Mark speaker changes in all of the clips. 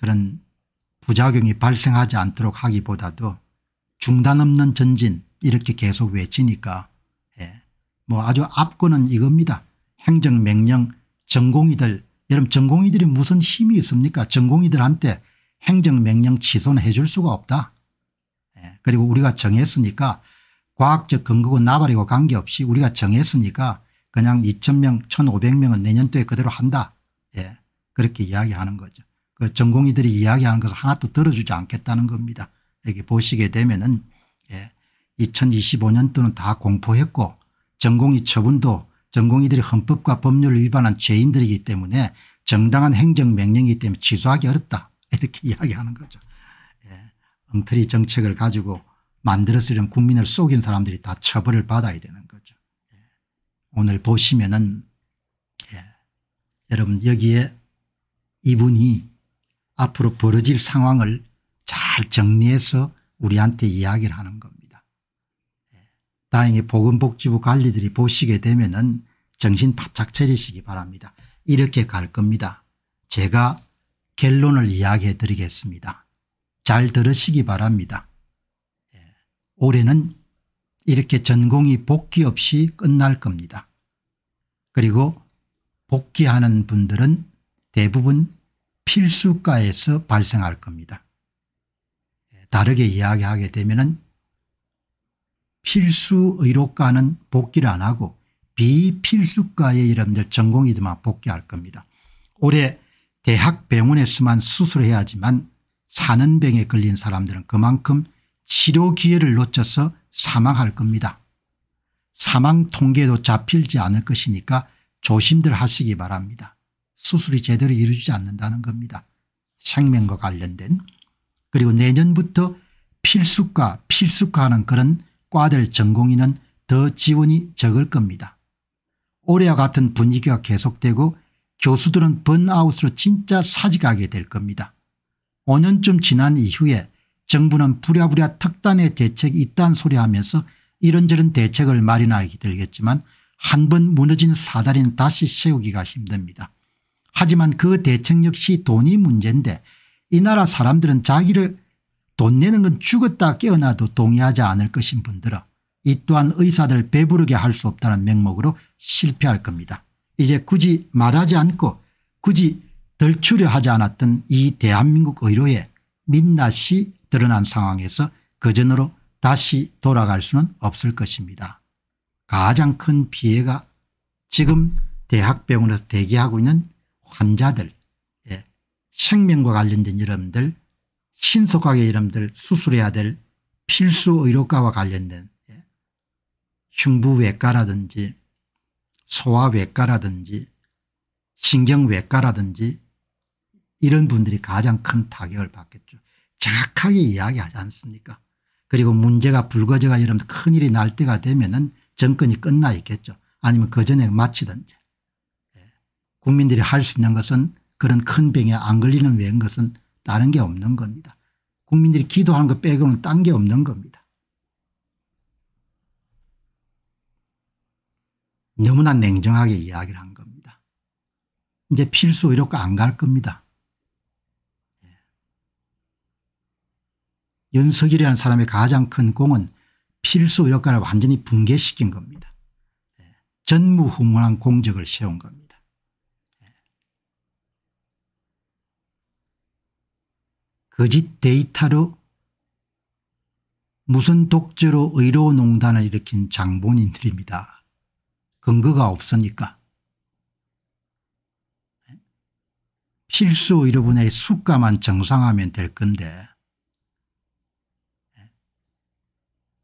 Speaker 1: 그런 부작용이 발생하지 않도록 하기보다도 중단 없는 전진 이렇게 계속 외치니까 예. 뭐 아주 압구는 이겁니다. 행정명령 전공의들 여러분 전공의들이 무슨 힘이 있습니까 전공의들한테 행정명령 취소는 해줄 수가 없다. 예. 그리고 우리가 정했으니까 과학적 근거고 나발이고 관계없이 우리가 정했으니까 그냥 2천명 1,500명은 내년도에 그대로 한다. 예. 그렇게 이야기하는 거죠. 그 전공의들이 이야기하는 것을 하나도 들어주지 않겠다는 겁니다. 여기 보시게 되면은 예, 2025년도는 다 공포했고 전공의 처분도 전공의들이 헌법과 법률을 위반한 죄인들이기 때문에 정당한 행정명령이기 때문에 취소하기 어렵다 이렇게 이야기하는 거죠. 예, 엉터리 정책을 가지고 만들었으려면 국민을 속인 사람들이 다 처벌을 받아야 되는 거죠. 예, 오늘 보시면은 예, 여러분 여기에 이분이 앞으로 벌어질 상황을 잘 정리해서 우리한테 이야기를 하는 겁니다. 예. 다행히 보건복지부 관리들이 보시게 되면 은 정신 바짝 차리시기 바랍니다. 이렇게 갈 겁니다. 제가 결론을 이야기해 드리겠습니다. 잘 들으시기 바랍니다. 예. 올해는 이렇게 전공이 복귀 없이 끝날 겁니다. 그리고 복귀하는 분들은 대부분 필수가에서 발생할 겁니다. 다르게 이야기하게 되면 필수 의료과는 복귀를 안 하고 비필수과의 러분들전공이들만 복귀할 겁니다. 올해 대학 병원에서만 수술해야 지만 사는 병에 걸린 사람들은 그만큼 치료 기회를 놓쳐서 사망할 겁니다. 사망 통계도 잡힐지 않을 것이니까 조심들 하시기 바랍니다. 수술이 제대로 이루어지지 않는다는 겁니다. 생명과 관련된 그리고 내년부터 필수과 필수과하는 그런 과들 전공인은 더 지원이 적을 겁니다. 올해와 같은 분위기가 계속되고 교수들은 번아웃으로 진짜 사직하게 될 겁니다. 5년쯤 지난 이후에 정부는 부랴부랴 특단의 대책이 있다는 소리하면서 이런저런 대책을 마련하기 들겠지만 한 번 무너진 사다리는 다시 세우기가 힘듭니다. 하지만 그 대책 역시 돈이 문제인데 이 나라 사람들은 자기를 돈 내는 건 죽었다 깨어나도 동의하지 않을 것인 분들은 이 또한 의사들 배부르게 할 수 없다는 명목으로 실패할 겁니다. 이제 굳이 말하지 않고 굳이 덜추려 하지 않았던 이 대한민국 의료의 민낯이 드러난 상황에서 그전으로 다시 돌아갈 수는 없을 것입니다. 가장 큰 피해가 지금 대학병원에서 대기하고 있는 환자들 예. 생명과 관련된 여러분들 신속하게 여러분들 수술해야 될 필수 의료과와 관련된 예. 흉부외과라든지 소아외과라든지 신경외과라든지 이런 분들이 가장 큰 타격을 받겠죠. 정확하게 이야기하지 않습니까 그리고 문제가 불거져가 여러분 큰일이 날 때가 되면 은 정권이 끝나 있겠죠. 아니면 그전에 마치든지 국민들이 할 수 있는 것은 그런 큰 병에 안 걸리는 외인 것은 다른 게 없는 겁니다. 국민들이 기도하는 것 빼고는 딴 게 없는 겁니다. 너무나 냉정하게 이야기를 한 겁니다. 이제 필수 의료과 안 갈 겁니다. 예. 연석이라는 사람의 가장 큰 공은 필수 의료과를 완전히 붕괴시킨 겁니다. 예. 전무후무한 공적을 세운 겁니다. 거짓 데이터로 무슨 독재로 의료농단을 일으킨 장본인들입니다. 근거가 없으니까. 필수 의료분의 수가만 정상하면 될 건데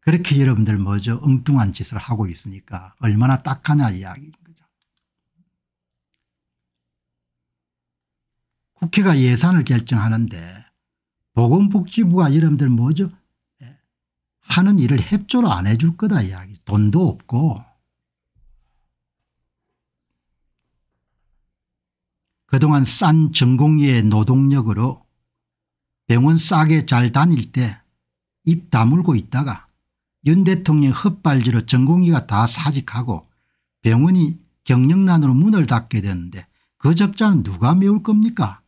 Speaker 1: 그렇게 여러분들 뭐죠 엉뚱한 짓을 하고 있으니까 얼마나 딱하냐 이야기인 거죠. 국회가 예산을 결정하는데 보건복지부가 여러분들 뭐죠 예. 하는 일을 협조로 안 해줄 거다 이야기 돈도 없고 그동안 싼 전공의의 노동력으로 병원 싸게 잘 다닐 때 입 다물고 있다가 윤 대통령 헛발질로 전공의가 다 사직하고 병원이 경영난으로 문을 닫게 되는데 그 적자는 누가 메울 겁니까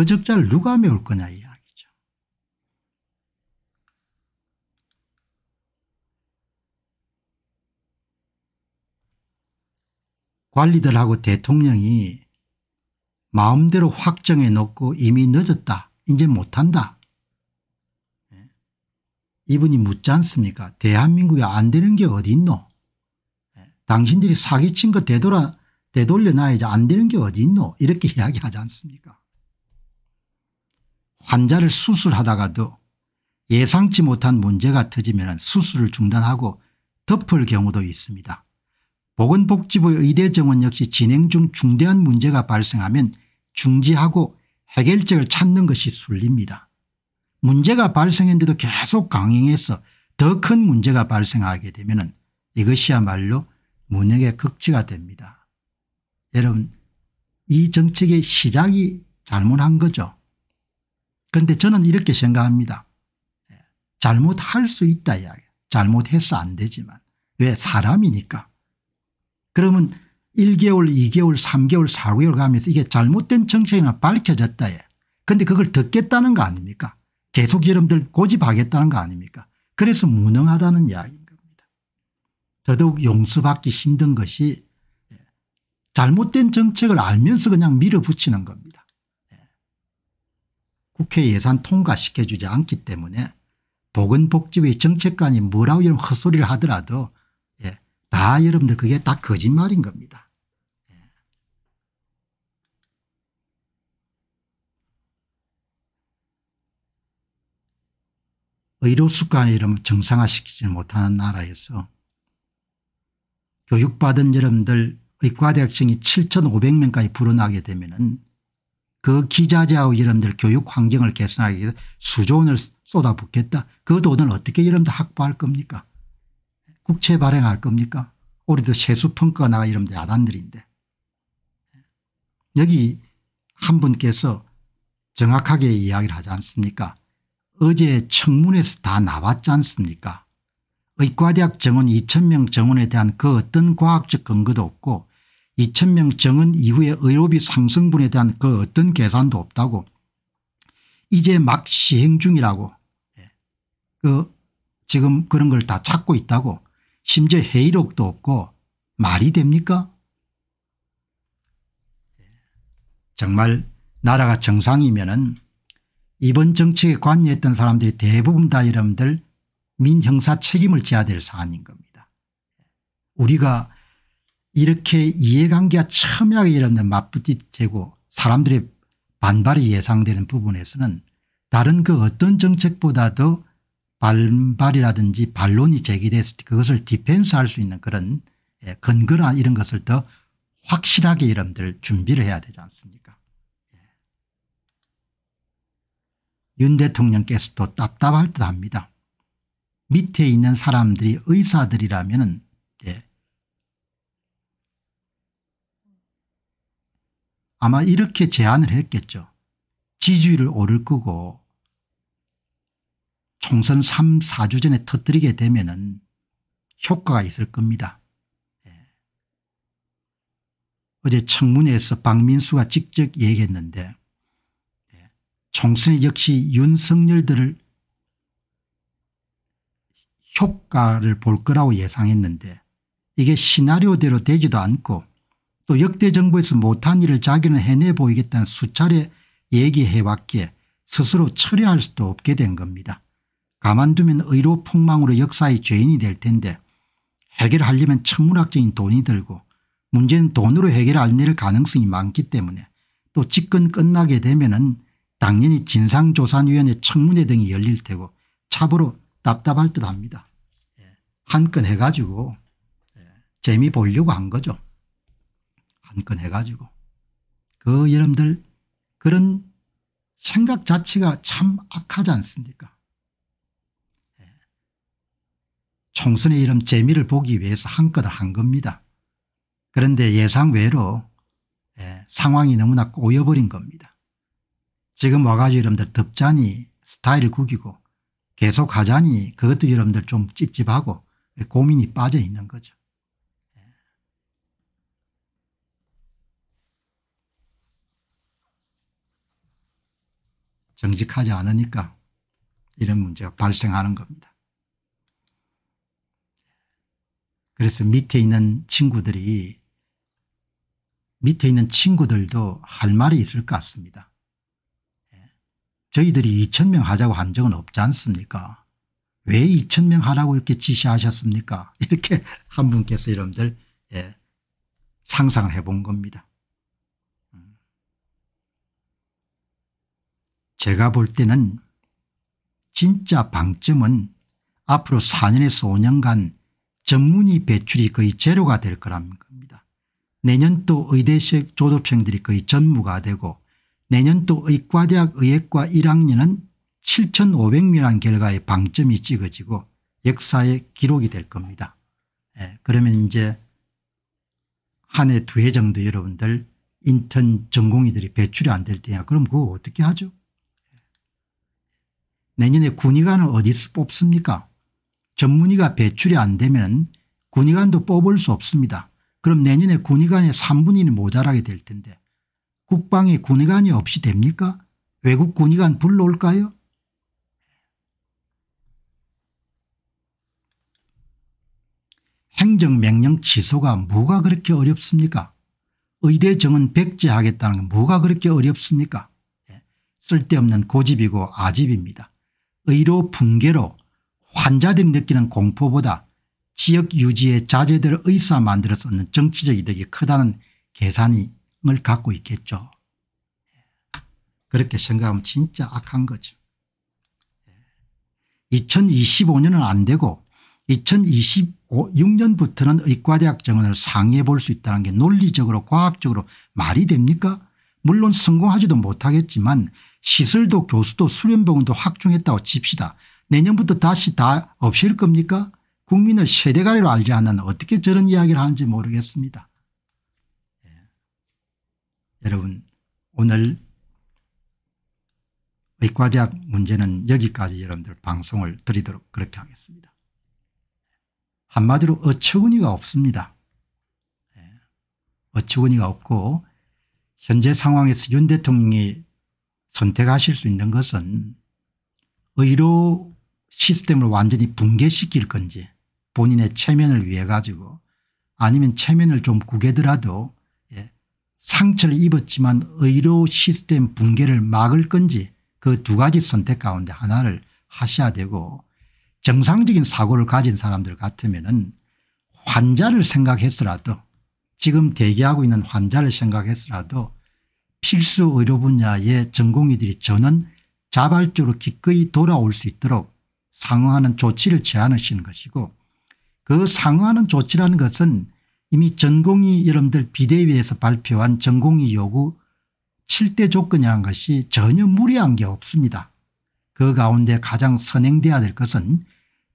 Speaker 1: 그 적자를 누가 메울 거냐 이야기죠. 관리들하고 대통령이 마음대로 확정해 놓고 이미 늦었다. 이제 못한다. 예. 이분이 묻지 않습니까? 대한민국에 안 되는 게 어디 있노? 예. 당신들이 사기친 거 되돌아, 되돌려놔야지 안 되는 게 어디 있노? 이렇게 이야기하지 않습니까? 환자를 수술하다가도 예상치 못한 문제가 터지면 수술을 중단하고 덮을 경우도 있습니다. 보건복지부 의대 정원 역시 진행 중 중대한 문제가 발생하면 중지하고 해결책을 찾는 것이 순리입니다. 문제가 발생했는데도 계속 강행해서 더 큰 문제가 발생하게 되면 이것이야말로 문역의 극치가 됩니다. 여러분 이 정책의 시작이 잘못한 거죠. 그런데 저는 이렇게 생각합니다. 잘못할 수 있다 이야기. 잘못해서 안 되지만 왜 사람이니까. 그러면 1개월 2개월 3개월 4개월 가면서 이게 잘못된 정책이나 밝혀졌다 예. 근데 그걸 듣겠다는 거 아닙니까 계속 여러분들 고집하겠다는 거 아닙니까 그래서 무능하다는 이야기인 겁니다. 더더욱 용서받기 힘든 것이 예, 잘못된 정책을 알면서 그냥 밀어붙이는 겁니다. 국회 예산 통과시켜주지 않기 때문에 보건복지부의 정책관이 뭐라고 이런 헛소리를 하더라도 예, 다 여러분들 그게 다 거짓말인 겁니다. 예. 의료수관을 이름 정상화시키지 못하는 나라에서 교육받은 여러분들 의과대학생이 7,500명까지 불어나게 되면은 그 기자재하고 여러분들 교육 환경을 개선하기 위해서 수조 원을 쏟아붓겠다. 그 돈을 어떻게 여러분들 확보할 겁니까? 국채 발행할 겁니까? 우리도 세수평가 나가 이런면 야단들인데 여기 한 분께서 정확하게 이야기를 하지 않습니까 어제 청문회에서 다 나왔지 않습니까 의과대학 정원 2 0명 정원에 대한 그 어떤 과학적 근거도 없고 2천명 정은 이후에 의료비 상승분에 대한 그 어떤 계산도 없다고 이제 막 시행 중이라고 예. 그 지금 그런 걸 다 찾고 있다고 심지어 회의록도 없고 말이 됩니까 예. 정말 나라가 정상이면 은 이번 정책에 관여했던 사람들이 대부분 다 여러분들 민형사 책임을 져야 될 사안인 겁니다. 우리가 이렇게 이해관계가 첨예하게 일어나 맞부이되고 사람들의 반발이 예상되는 부분에서는 다른 그 어떤 정책보다도 반발이라든지 반론이 제기됐을 때 그것을 디펜스할 수 있는 그런 예, 근거나 이런 것을 더 확실하게 여러분들 준비를 해야 되지 않습니까 예. 윤 대통령께서도 답답할 듯합니다. 밑에 있는 사람들이 의사들이라면 아마 이렇게 제안을 했겠죠. 지지율을 오를 거고 총선 3, 4주 전에 터뜨리게 되면 은 효과가 있을 겁니다. 예. 어제 청문회에서 박민수가 직접 얘기했는데 예. 총선에 역시 윤석열들을 효과를 볼 거라고 예상했는데 이게 시나리오대로 되지도 않고 또 역대 정부에서 못한 일을 자기는 해내 보이겠다는 수차례 얘기해왔기에 스스로 철회할 수도 없게 된 겁니다. 가만두면 의료 폭망으로 역사의 죄인이 될 텐데 해결하려면 천문학적인 돈이 들고 문제는 돈으로 해결할 낼 가능성이 많기 때문에 또 집권 끝나게 되면 은 당연히 진상조사위원회 청문회 등이 열릴 테고 차부로 답답할 듯합니다. 예, 한건 해가지고 예, 재미 보려고 한 거죠. 한건해가지고그 여러분들 그런 생각 자체가 참 악하지 않습니까 예. 총선의 이름 재미를 보기 위해서 한껏 한 겁니다. 그런데 예상 외로 예. 상황이 너무나 꼬여버린 겁니다. 지금 와가지고 여러분들 덥자니 스타일을 구기고 계속 하자니 그것도 여러분들 좀 찝찝하고 고민이 빠져 있는 거죠. 정직하지 않으니까 이런 문제가 발생하는 겁니다. 그래서 밑에 있는 친구들이 밑에 있는 친구들도 할 말이 있을 것 같습니다. 예. 저희들이 2천명 하자고 한 적은 없지 않습니까 왜 2천명 하라고 이렇게 지시하셨습니까 이렇게 한 분께서 여러분들 예, 상상을 해본 겁니다. 제가 볼 때는 진짜 방점은 앞으로 4년에서 5년간 전문의 배출이 거의 제로가 될 거라는 겁니다. 내년도 의대식 조업생들이 거의 전무가 되고 내년도 의과대학 의학과 1학년은 7,500명이라는 결과에 방점이 찍어지고 역사의 기록이 될 겁니다. 예, 그러면 이제 한 해 두 해 정도 여러분들 인턴 전공의들이 배출이 안 될 때야 그럼 그거 어떻게 하죠 내년에 군의관을 어디서 뽑습니까 전문의가 배출이 안 되면 군의관도 뽑을 수 없습니다. 그럼 내년에 군의관의 3분의 1이 모자라게 될 텐데 국방에 군의관이 없이 됩니까 외국 군의관 불러올까요 행정명령 취소가 뭐가 그렇게 어렵습니까 의대 정은 백제하겠다는 게 뭐가 그렇게 어렵습니까 예, 쓸데없는 고집이고 아집입니다. 의료 붕괴로 환자들이 느끼는 공포보다 지역 유지에자제될 의사 만들어서 는 정치적 이득이 크다는 계산을 갖고 있겠죠. 그렇게 생각하면 진짜 악한 거죠. 2025년은 안 되고 2026년부터는 의과대학 정원을 상의해 볼 수 있다는 게 논리적으로 과학적으로 말이 됩니까 물론 성공하지도 못하겠지만 시설도 교수도 수련병원도 확충했다고 칩시다. 내년부터 다시 다 없앨 겁니까? 국민을 세대가리로 알지 않는 어떻게 저런 이야기를 하는지 모르겠습니다. 예. 여러분 오늘 의과대학 문제는 여기까지 여러분들 방송을 드리도록 그렇게 하겠습니다. 한마디로 어처구니가 없습니다. 예. 어처구니가 없고 현재 상황에서 윤 대통령이 선택하실 수 있는 것은 의료 시스템을 완전히 붕괴시킬 건지 본인의 체면을 위해 가지고 아니면 체면을 좀 구개더라도 예, 상처를 입었지만 의료 시스템 붕괴를 막을 건지 그 두 가지 선택 가운데 하나를 하셔야 되고 정상적인 사고를 가진 사람들 같으면 은 환자를 생각했으라도 지금 대기하고 있는 환자를 생각했으라도 필수 의료 분야의 전공의들이 저는 자발적으로 기꺼이 돌아올 수 있도록 상응하는 조치를 제안하시는 것이고 그 상응하는 조치라는 것은 이미 전공의 여러분들 비대위에서 발표한 전공의 요구 7대 조건이라는 것이 전혀 무리한 게 없습니다. 그 가운데 가장 선행돼야 될 것은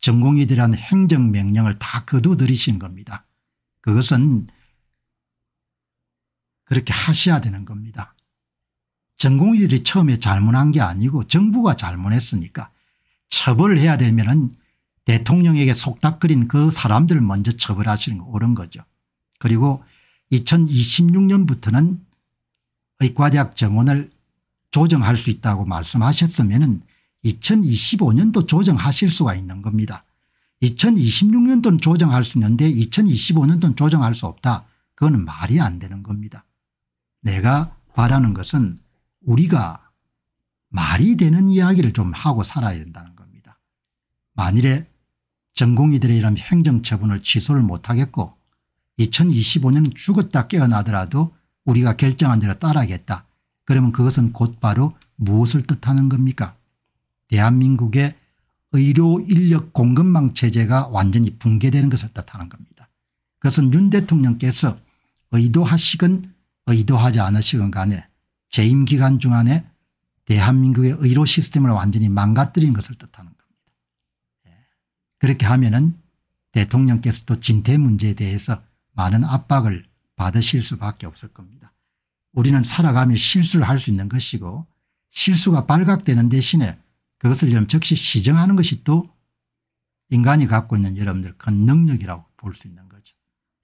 Speaker 1: 전공의들한 행정명령을 다 거두들이신 겁니다. 그것은 그렇게 하셔야 되는 겁니다. 전공의들이 처음에 잘못한 게 아니고 정부가 잘못했으니까 처벌 해야 되면 은 대통령에게 속닥거린 그 사람들을 먼저 처벌하시는 게 옳은 거죠. 그리고 2026년부터는 의과대학 정원을 조정할 수 있다고 말씀하셨으면 은 2025년도 조정하실 수가 있는 겁니다. 2026년도는 조정할 수 있는데 2025년도는 조정할 수 없다. 그건 말이 안 되는 겁니다. 내가 바라는 것은 우리가 말이 되는 이야기를 좀 하고 살아야 된다는 겁니다. 만일에 전공의들의 이런 행정처분을 취소를 못하겠고 2025년 죽었다 깨어나더라도 우리가 결정한 대로 따라하겠다. 그러면 그것은 곧바로 무엇을 뜻하는 겁니까 대한민국의 의료 인력 공급망 체제가 완전히 붕괴되는 것을 뜻하는 겁니다. 그것은 윤 대통령께서 의도하시건 의도하지 않으시건 간에 재임 기간 중안에 대한민국의 의료 시스템을 완전히 망가뜨리는 것을 뜻하는 겁니다. 예. 그렇게 하면은 대통령께서도 진퇴 문제에 대해서 많은 압박을 받으실 수밖에 없을 겁니다. 우리는 살아가며 실수를 할 수 있는 것이고 실수가 발각되는 대신에 그것을 여러분 즉시 시정하는 것이 또 인간이 갖고 있는 여러분들 의큰 능력이라고 볼 수 있는 것. 입니다